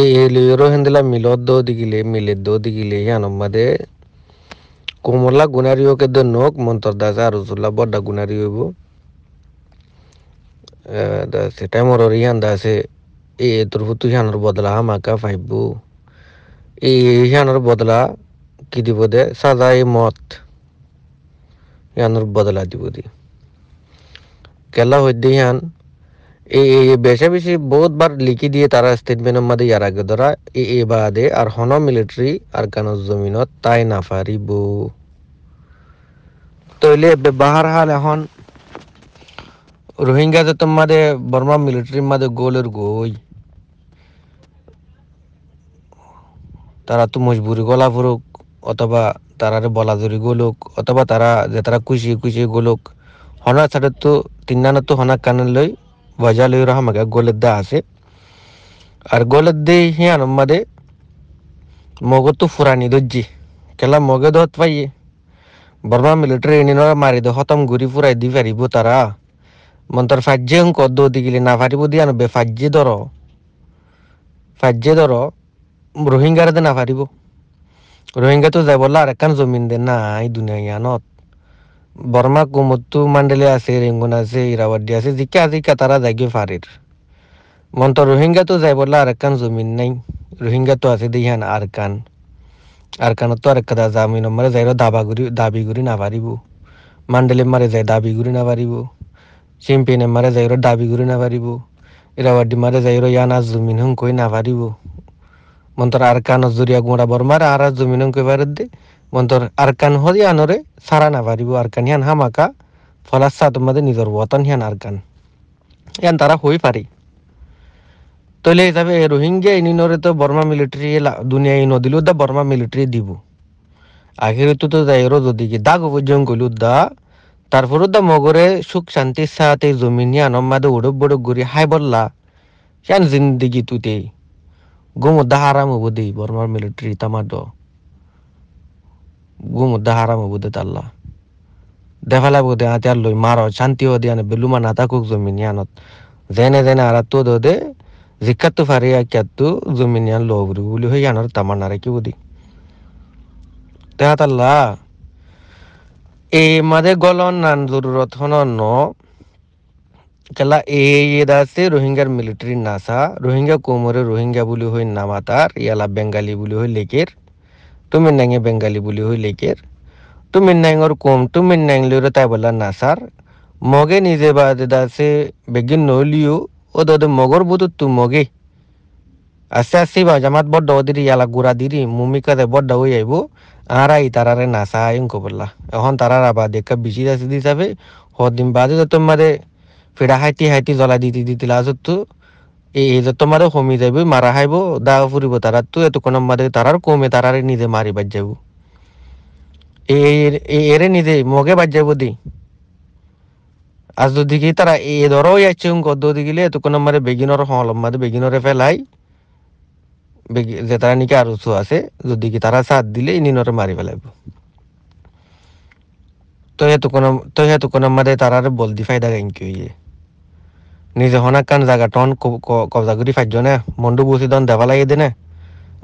ಏಲಿರೋ ಹಿಂದಿಲ್ಲ ಮಿಲೋದ್ದು ದಿಗಿಲೆ ಮಿಲಿದ್ದು ದಿಗಿಲೆ ಏನಮ್ಮದೆ ಕೋಮಲ್ಲ ಗುಣಾರಿ ಹೋಗಿದ್ದು ನೋಕ್ ಮಂತರ್ದಾಸ ಅರುಸುಲ್ಲ ಬೊಡ್ಡ ಗುಣಾರಿ ಹೋಗು ದಾಸೆ ಟೈಮರವ್ರು ಏನು ದಾಸೆ ಏ ತುರ್ಬುತ್ತು ಹ್ಯಾನರ ಬದಲ ಹಮಾಕ ಫೈಬು ಈ ಹ್ಯಾನರ ಬದಲ ಕಿದಿಬೋದೆ ಸದಾ ಈ ಮತ್ ಹ್ಯಾನರ ಬದಲ ದಿಬೋದಿ ಕೆಲ್ಲ ಹೊದ್ದೆ ಹ್ಯಾನ್ বেশি বেশি বহুতবার লিখি দিয়ে তারা স্টেটমেন্ট মাদে ইয়ার আগে ধরা এ এ বাদে আর হন মিলিটারি আর কানজ জমিনত তাই না পারিব তইলে বাহার হাল এখন রোহিঙ্গা যে তোমাদে বর্মা মিলিটারি মাদে গোলের গই তারা তো মজবুরি গলা ফুরুক অথবা তারারে বলাজুরি গোলুক অথবা তারা যে তারা কুশি কুশি গোলুক হনার সাথে তো তিন তো হনার কানের লই vajalu rahmaga goledda ase ar goledde hiyan ummade mogottu furani dojji kela moge dot paye Burma military ইউনিয়নের মারি দে খতম ঘুরি ফুরাই দি পারিব তারা মন্তর ফাজ্যে অঙ্ক দো দিগিলি না পারিব দিয়া নবে ফাজ্যে ধর ফাজ্যে ধর রোহিঙ্গারে দে না পারিব রোহিঙ্গা তো যাই বললা আর একখান জমিন দে নাই দুনিয়া ইয়ানত বর্মা কুমুত্তু মান্ডেলে আছে রেঙ্গুন আছে ইরাবাদ্দি আছে জিকা জিকা তারা যাইগে ফারির মন্ত রোহিঙ্গা তো যাই বললে আরেকান জমিন নাই রোহিঙ্গা তো আছে দিহান আর কান তো আর দা জামিন মারে যাই দাবা গুরি দাবি গুরি না পারিব মান্ডেলে মারে যাই দাবি গুরি না পারিব চিম্পিনে মারে যাই দাবি গুরি না পারিব ইরাবাদ্দি মারে যাইর ইয়ানা জমিন হুম কই না পারিব মন্তর আর কান জুরিয়া গুঁড়া বর্মার আর জমিন কই পারে দে মন্তর আরকান হদি আনরে সারা না পারিব আরকান হিয়ান হামাকা ফলাসা তোমাদের নিজের বতন হিয়ান আরকান ইয়ান তারা হই পারি তইলে হিসাবে রোহিঙ্গা ইউনিয়নরে তো বর্মা মিলিটারি দুনিয়া ইউনো দিল দা বর্মা মিলিটারি দিব আগের তো তো যাইরো যদি কি দাগ উপযোগ কইল দা তারপরও দা মগরে সুখ শান্তির সাথে জমিন নিয়ে আনমাদে উড়ব বড়ক ঘুরি হাই বললা কেন জিন্দিগি তুতে গোমো দা আরাম হব দেই বর্মার মিলিটারি তামাদ গুমুদ্দা হারাম বুদে তাল্লা দেখালা বুদে আতে আর লই মার শান্তি ও দিয়ানে বেলুমা না থাকুক জমিন ইয়ানত জেনে জেনে আর তো দে জিকাত তো ফারি আক্যাত জমিন ইয়ান লোবরি বলি হই ইয়ানর তামান আর কি বুদি তেহা তাল্লা এ মাঝে গলন নান জরুরত হন ন কেলা এদ আছে রোহিঙ্গার মিলিটারি নাসা রোহিঙ্গা কোমরে রোহিঙ্গা বুলি হই নামাতার ইয়ালা বেঙ্গালি বুলি হই লেকের তুমি নাঙে বেঙ্গালি বুলি হইলেকের তুমি নাঙর কম তুমি নাংলিও তাই বললা না স্যার মগে নিজে বা দাসে বেগিন নলিও ও দদ মগর বুধ তু মগে আস্তে আস্তে বা জামাত বড্ড দিরি ইয়ালা গুড়া দিরি মুমিকাতে বড্ড হয়ে আইব আর আই তারারে না সাহায্য কবলা এখন তারার আবার দেখা বিচি দাসি দিসাবে হদিন বাদে তো তোমারে ফিরা হাইটি হাইটি জ্বলা দিতে দিতে লাজত তো এই যে তোমারও কমি যাইব মারা খাইব দা ফুরিব তারা তো এতক্ষণ আমাদের তারার কমে তারার নিজে মারি বাজ যাব এরে নিজে মগে বাজ যাব দি আজ কি তারা এ ধরো যাচ্ছে গদ্য দিগিলে এতক্ষণ মারে বেগিনর হল আমাদের বেগিনরে ফেলাই যে তারা নাকি আর উঁচু আছে যদি কি তারা সাথ দিলে নিনরে মারি ফেলাইব তো এতক্ষণ তো এতক্ষণ আমাদের তারার বল দি ফায়দা গাইন কি হইয়ে নিজে হনাকান জায়গা টন কবজা করি ফাইজনে মন্ডু বুসি দন দেবা লাগিয়ে দিনে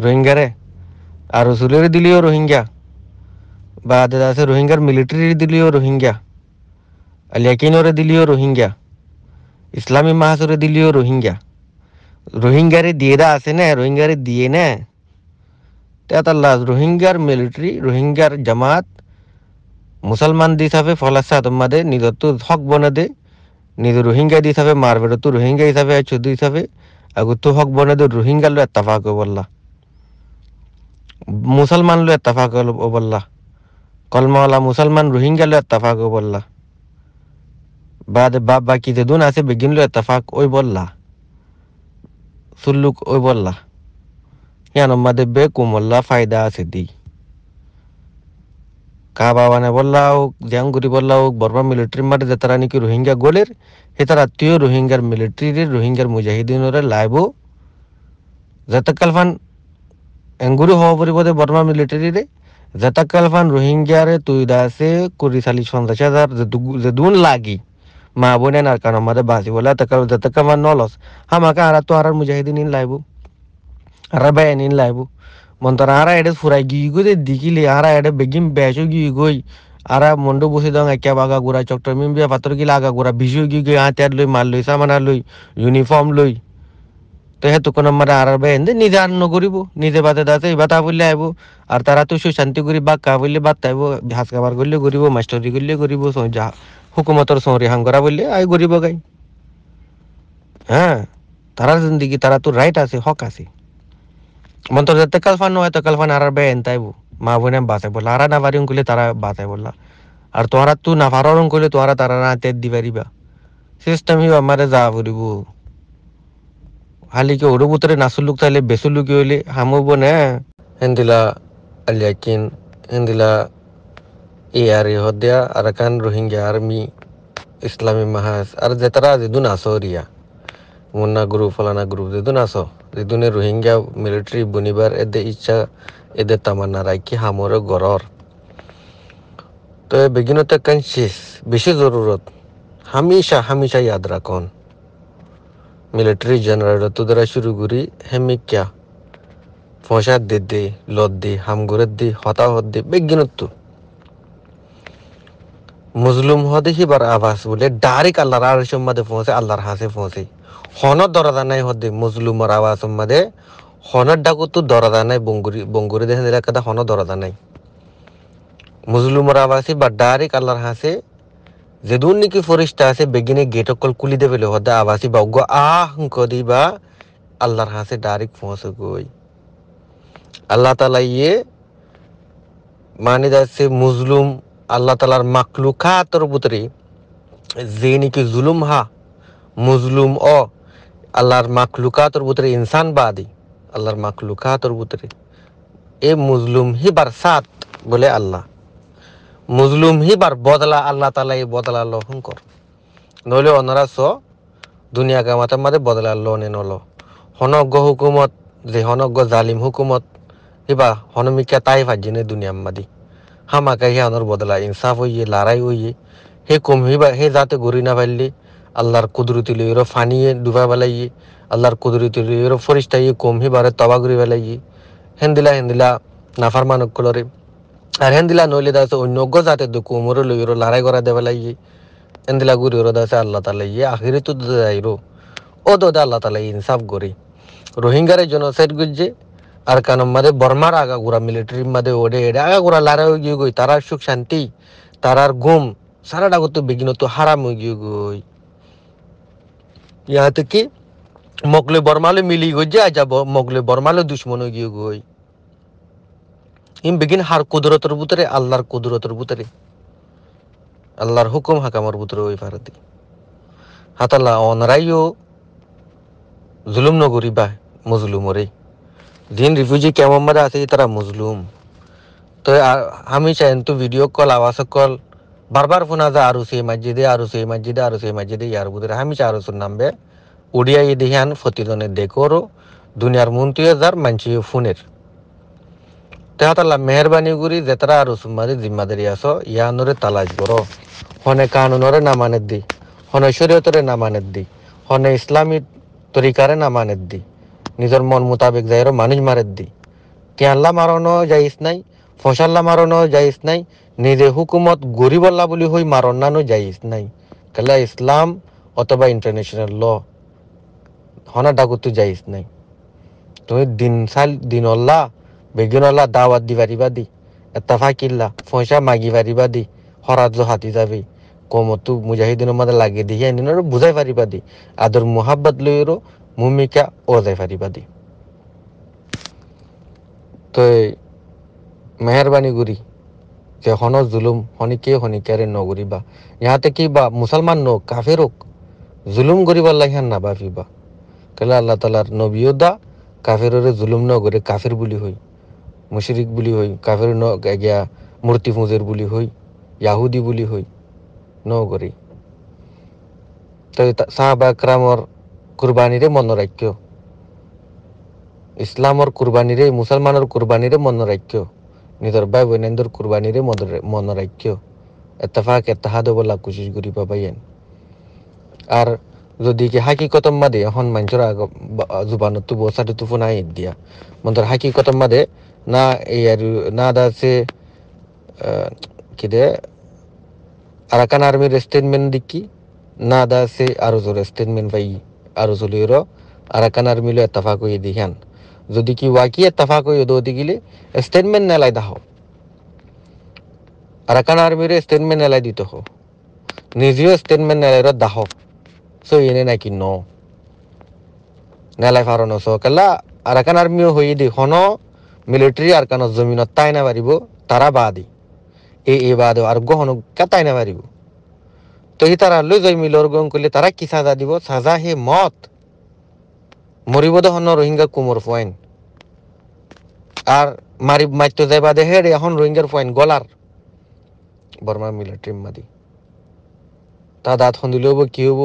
রোহিঙ্গারে আর সুলের দিলিও রোহিঙ্গা বা দাদা আছে রোহিঙ্গার মিলিটারি দিলিও রোহিঙ্গা লেকিনরে দিলিও রোহিঙ্গা ইসলামী মাহাসরে দিলিও রোহিঙ্গা রোহিঙ্গারে দিয়ে দা আছে না রোহিঙ্গারে দিয়ে না তেতাল্লা রোহিঙ্গার মিলিটারি রোহিঙ্গার জামাত মুসলমান দিস হবে ফলাসা তোমাদের নিজত্ব হক বনে দে নিজে রোহিঙ্গা দি থাকে মারবে তো রোহিঙ্গা হিসাবে চুদু হিসাবে আগু তো হক বনে তো রোহিঙ্গা লো এত্তাফাক বললা মুসলমান লো এত্তাফাক বললা কলমাওয়ালা মুসলমান রোহিঙ্গা লো এত্তাফাক বললা বাদ বাপ বাকি যে দুন আছে বেগিন লো এত্তাফাক ওই বললা সুল্লুক ওই বললা ইয়ান মাদে বে কুমল্লা ফায়দা আছে দিই কাবাবানে বললা হোক জ্যাংগুড়ি বললা হোক বর্মা মিলিটারি মারে যেতারা নাকি রোহিঙ্গা গোলের হেতারা আত্মীয় রোহিঙ্গার মিলিটারি রোহিঙ্গার মুজাহিদিনরে লাইব যেতকালফান এঙ্গুরি হওয়া পরিবদে বর্মা মিলিটারিরে যেতকালফান রোহিঙ্গারে তুই দাসে কুড়ি চালি পঞ্চাশ হাজার যে দুন লাগি মা বোনে আর কারণ আমাদের বাঁচি বলে এতকাল যেতকালফান নলস মাকে আর তো আর মুজাহিদিন লাইব আর এনিন লাইব মন্তর আরা এডে ফুরাই গিগো দে দিকিলে আরা এডে বেগিম বেচো গিগোই আরা মন্ড বসে দাও একে আগা গোড়া চক্টর মিম বিয়া পাতর গিলা আগা গোড়া বিজু গি গই হাতিয়ার লই মাল লই সামানা লই ইউনিফর্ম লই তো হে তোকন আমার আর বেন্দে নিজে আর নগরিব নিজে বাতে দাতে বাতা বললে আইব আর তারা তো সু শান্তি করি বা কা বললে বাত আইব হাস কাবার করলে গরিব মাস্টরি করলে গরিব যা হুকুমতর সরি হাঙ্গরা বললে আই গরিব গাই হ্যাঁ তারা জিন্দগি তারা তো রাইট আছে হক আছে মনটোত যাতে কালফান নহয় তই কালফান আৰাবে এনটাই মা বোনে বাতে বোলা আৰা নাভাৰি অংকুলে তাৰা বাতে বোলা আৰু তু তোৰ নাভাৰৰ অংকুলে তোহাৰা তাৰা না তেত দি পাৰিবা চিষ্টেম সি আমাৰে যা ফুৰিব খালি কি সৰু বুটৰে নাচুলুক তালে বেচুলুকি হ'লে সামৰিব নে সেন্দিলা আলিয়াকিন সেন্দিলা এ আৰ ইহঁত দিয়া আৰাকান ৰোহিংগীয়া আৰ্মি ইছলামী মাহাজ আৰু জেতাৰা যিটো নাচৰীয়া মুন্না গ্রুপ ফলানা গ্রুপ যেদিন আসো যেদিনে রোহিঙ্গা মিলিটারি বুনিবার এদের ইচ্ছা এদের তামান্না রাখি হামর গরর তো বিঘিনতা কনসিস বেশি জরুরত হামিশা হামিশা ইয়াদ রাখন মিলিটারি জেনারেল তো দ্বারা শুরু করি হেমিকা ফসাদ দিদি লদ্দি হামগুরের দি হতাহত দি বিজ্ঞানত্ব মুসলুম হদে সিবার আভাস বলে ডাইরেক্ট আল্লাহর আর সম্মাদে পৌঁছে আল্লাহর হাসে পৌঁছে হন দরজা নাই হদে মুসলুমর আওয়াজ সম্মাদে ডাকু তো দরজা নাই বঙ্গুরি বঙ্গুরি দেখেন কথা হন দরজা নাই মুসলুমর আওয়াজে বা ডাইরেক্ট আল্লাহর হাসে যেদুন নাকি ফরিস্তা আছে বেগিনে গেট অকল কুলি দেবে পেলে হদে আওয়াজি বা গো আহ কদি বা আল্লাহর হাসে ডাইরেক্ট পৌঁছে গই আল্লাহ তালা ইয়ে মানে যাচ্ছে মুসলুম আল্লাহ তালার মাকলুকাতর ভিতরে যে নাকি জুলুম হা মুজলুম অ আল্লাহর মাকলুকাতর ভিতরে ইনসান বাদি আল্লাহর মাকলুকাতর ভিতরে এ মুজলুম হি সাত বলে আল্লাহ মুজলুম হি বার বদলা আল্লাহ তালা এই বদলা লহন কর নইলে অনারা স দুনিয়া কামাতার মাঝে বদলা ল নে নল হনজ্ঞ হুকুমত যে হনজ্ঞ জালিম হুকুমত হিবা হনমিকা তাই ভাজিনে দুনিয়াম মাদি হামাকা হে আনর বদলা ইনসাফ হইয়ে লড়াই হইয়ে হে কমহিবা হে যাতে গরি না পারলে আল্লাহর কুদরতি লইয়ের ফানিয়ে ডুবা বেলাইয়ে আল্লাহর কুদরতি লইয়ের ফরিস্তাইয়ে কমহি বারে তবা ঘুরি বেলাইয়ে হেন্দিলা হেন্দিলা নাফার কলরে আর হেন্দিলা নইলে দাসে অন্য যাতে দু উমরে লইয়ের লড়াই করা দেবে লাগিয়ে হেন্দিলা ঘুরিয়ের দাসে আল্লাহ তালা ইয়ে আখিরে তো যাইরো ও দাদা আল্লাহ তালা ইনসাফ গরি রোহিঙ্গারে জন্য সেট গুজছে ಅರ್ಕನಮ್ಮದೆ ಬರ್ಮಾರ್ ಆಗಾಗುರ ಮಿಲಿಟರಿ ಮದೆ ಓಡೆ ಎಡೆ ಆಗಾಗುರ ಲಾರ ಹೋಗಿಗೋಯ್ তারার সুখ শান্তি তারার গুম সারাটা বিঘ্ন তো হারাম হয়ে গই ইহাতে কি মকলে বর্মালে মিলি গই যে আজা মকলে বর্মালে দুশ্মন হয়ে গই ইম বিগিন হার কুদরতর বুতরে আল্লাহর কুদরতর বুতরে আল্লাহর হুকুম হাকামর বুতরে ওই ভারতে হাতালা অনরাইও জুলুম নগরী বা মজলুমরে দিন রিফিউজি কেমন में আছে তারা মুজলুম তো আমি চাইন তো ভিডিও কল আওয়াজ কল বারবার ফোন যা আর সেই মাজিদে আর সেই মাজিদে আর সেই মাজিদে ইয়ার বুধরে আমি চা আরো নামবে ওড়িয়া ই দেহান ফতিজনে দেখোরো দুনিয়ার মন্ত্রী যার মানছি ফোনের তেহাতাল্লা মেহরবানি করি যেতারা আরো সুমারি জিম্মাদারি আস ইয়ানরে তালাজ বর হনে কানুনরে নামানের দি হনে শরীয়তরে নামানের দি হনে ইসলামী তরিকারে নামানের দি নিজৰ মন মোতাবেক যায় আৰু মানুষ মারে দি কেয়াল্লা মারণো যাইস নাই ফসাল্লা মারণো যাইস নাই নিজে হুকুমত গরিবল্লা বুলি হই মারণানো যাইস নাই কালা ইসলাম অথবা ইন্টারন্যাশনাল ল হনা ডাকুত যাইস নাই তুমি দিন দিন অল্লা বেগুন অল্লা দাওয়াত দি পারিবা দি এটা ফাঁকিল্লা ফসা মাগি পারিবা দি হরাজ হাতি যাবি কমতো মুজাহিদিন মাঝে লাগিয়ে দিয়ে বুঝাই পারিবা দি আদর মোহাব্বত লইরো ভূমিকা অজেফারিবাদী তো মেহরবানি গুরি যে হন জুলুম হনিকে হনিকারে নগরিবা ইহাতে কি বা মুসলমান নো কাফের জুলুম করিবার লাগে না ভাবিবা কেলে আল্লাহ তালার নবীও দা কাফেররে জুলুম নগরে কাফের বুলি হই মুশরিক বুলি হই কাফের ন গিয়া মূর্তি পুজোর বুলি হই ইয়াহুদি বুলি হই নগরী তো সাহাবা একরামর কুরবানিরে মন রাখ্য ইসলামর কুরবানিরে মুসলমানের কুরবানিরে মন রাখ্য নিজের ভাই বোনেন্দর কুরবানিরে মন রাখ্য এতফাক এতাহাদ বলা কোশিস করি পাবাইন আর যদি কি হাকি কতম মাদে এখন মানুষের জুবানত তো বসাটি তো ফোনা ঈদ দিয়া হাকি কতম মাদে না এই আর না দাসে কিদে আরাকান আর্মির স্টেটমেন্ট দিকি না দাসে আরো জোর স্টেটমেন্ট পাই আর রসুলিরও আরাকান আর্মিলো এত্তাফাক হয়ে দিখান যদি কি ওয়াকি এত্তাফাক হয়ে দৌতি গেলে স্টেটমেন্ট নেলাই দাহ আরাকান আর্মির স্টেটমেন্ট নেলাই দিতে হো নিজেও স্টেটমেন্ট নেলাইর দাহ সো এনে নাকি ন নেলাই ফারণ সো কেলা আরাকান আর্মিও হয়ে দি হন মিলিটারি আরকানত জমিনত তাই না পারিব তারা বাদি এই এই বাদ আর গহন কে তাই না পারিব তহি সি তারা লৈ যাই মিলৰ গং কলে তারা কি সাজা দিব সাজা হে মত মৰিব দেহন রোহিঙ্গা কোমৰ পইণ্ট আর মারি মারতে যাইবা দেহে এখন রোহিঙ্গার পয়েন গলার বর্মা মিলিটারি মাদি তা দাঁত হন্দিলে হব কি হব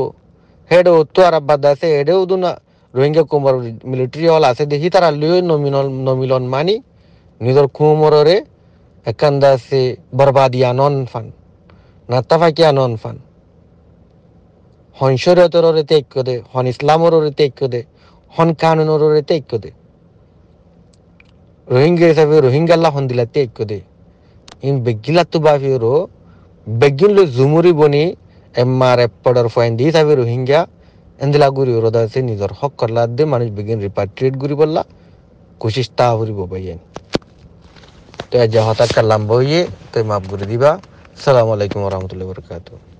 হেডে ও তো আর আব্বাদ আছে হেডেও দু না রোহিঙ্গা কুমার মিলিটারি হল আছে দেখি তারা লৈ নমিনল নমিলন মানি নিজের কুমররে একান্দা আছে বরবাদিয়া নন ফান তাফাকিয়া নন ফান হন শরীয়তের ওরে ঐক্য দে হন ইসলামের ওরে ঐক্য দে হন কানুনের ওরে ঐক্য দে রোহিঙ্গা হিসাবে রোহিঙ্গাল্লা হন দিলা ঐক্য দে ইন বেগিলা তু বাফিরো বেগিন লো জুমুরি বনি এমার এপডর ফাইন দি হিসাবে রোহিঙ্গা এন্দিলা গুরি ওরদা আছে নিজর হক করলা দে মানুষ বেগিন রিপাট্রিয়েট গুরি বললা কোশিশ তা হরিব ভাইয়েন তো যা হতা কালাম বইয়ে তো মাফ করে দিবা সালাম আলাইকুম রহমতুল্লাহ বরকাতু